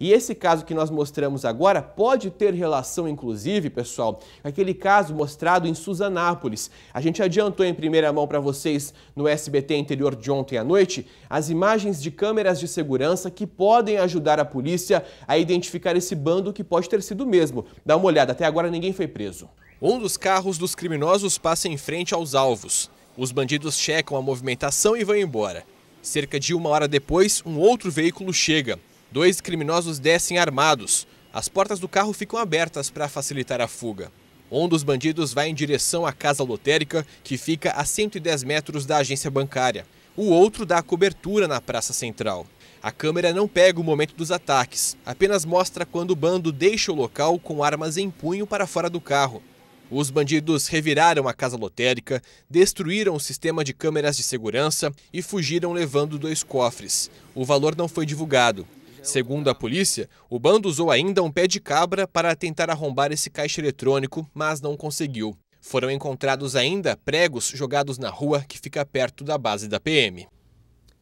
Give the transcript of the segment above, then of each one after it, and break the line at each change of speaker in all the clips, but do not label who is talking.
E esse caso que nós mostramos agora pode ter relação, inclusive, pessoal, aquele caso mostrado em Suzanápolis. A gente adiantou em primeira mão para vocês no SBT interior de ontem à noite as imagens de câmeras de segurança que podem ajudar a polícia a identificar esse bando que pode ter sido mesmo. Dá uma olhada, até agora ninguém foi preso. Um dos carros dos criminosos passa em frente aos alvos. Os bandidos checam a movimentação e vão embora. Cerca de uma hora depois, um outro veículo chega. Dois criminosos descem armados. As portas do carro ficam abertas para facilitar a fuga. Um dos bandidos vai em direção à casa lotérica, que fica a 110 metros da agência bancária. O outro dá cobertura na Praça Central. A câmera não pega o momento dos ataques, apenas mostra quando o bando deixa o local com armas em punho para fora do carro. Os bandidos reviraram a casa lotérica, destruíram o sistema de câmeras de segurança e fugiram levando dois cofres. O valor não foi divulgado. Segundo a polícia, o bando usou ainda um pé de cabra para tentar arrombar esse caixa eletrônico, mas não conseguiu. Foram encontrados ainda pregos jogados na rua que fica perto da base da PM.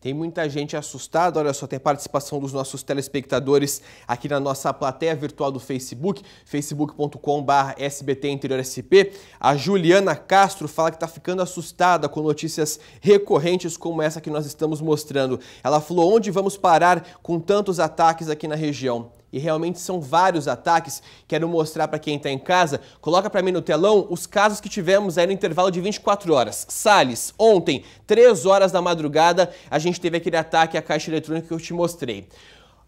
Tem muita gente assustada, olha só, tem participação dos nossos telespectadores aqui na nossa plateia virtual do Facebook, facebook.com.br SBT Interior SP. A Juliana Castro fala que está ficando assustada com notícias recorrentes como essa que nós estamos mostrando. Ela falou, onde vamos parar com tantos ataques aqui na região? e realmente são vários ataques. Quero mostrar para quem está em casa. Coloca para mim no telão os casos que tivemos aí no intervalo de 24 horas. Sales, ontem, 3 horas da madrugada, a gente teve aquele ataque à caixa eletrônica que eu te mostrei.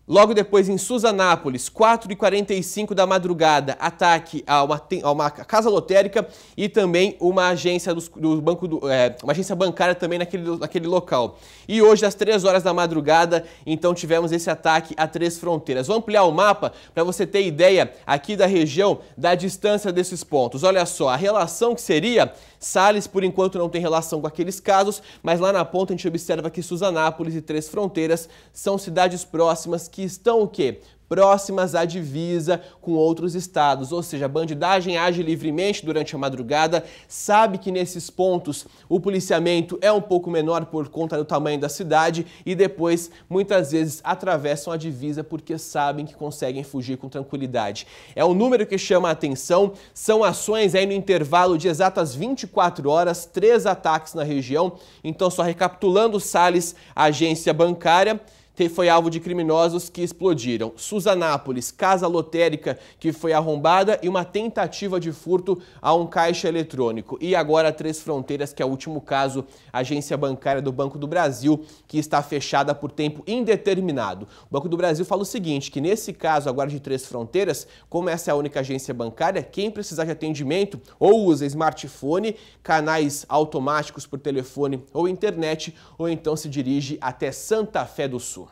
Logo depois, em Susanápolis, 4h45 da madrugada, ataque a uma, a uma casa lotérica e também uma agência, dos, do banco do, é, uma agência bancária também naquele, naquele local. E hoje, às 3 horas da madrugada, então tivemos esse ataque a três fronteiras. Vou ampliar o mapa para você ter ideia aqui da região da distância desses pontos. Olha só, a relação que seria, Sales por enquanto não tem relação com aqueles casos, mas lá na ponta a gente observa que Susanápolis e Três Fronteiras são cidades próximas que que estão o quê? próximas à divisa com outros estados, ou seja, a bandidagem age livremente durante a madrugada, sabe que nesses pontos o policiamento é um pouco menor por conta do tamanho da cidade e depois muitas vezes atravessam a divisa porque sabem que conseguem fugir com tranquilidade. É um número que chama a atenção, são ações aí no intervalo de exatas 24 horas, três ataques na região. Então, só recapitulando, Sales, agência bancária, foi alvo de criminosos que explodiram. Susanápolis, casa lotérica que foi arrombada e uma tentativa de furto a um caixa eletrônico. E agora Três Fronteiras, que é o último caso, agência bancária do Banco do Brasil, que está fechada por tempo indeterminado. O Banco do Brasil fala o seguinte, que nesse caso agora de Três Fronteiras, como essa é a única agência bancária, quem precisar de atendimento ou usa smartphone, canais automáticos por telefone ou internet, ou então se dirige até Santa Fé do Sul.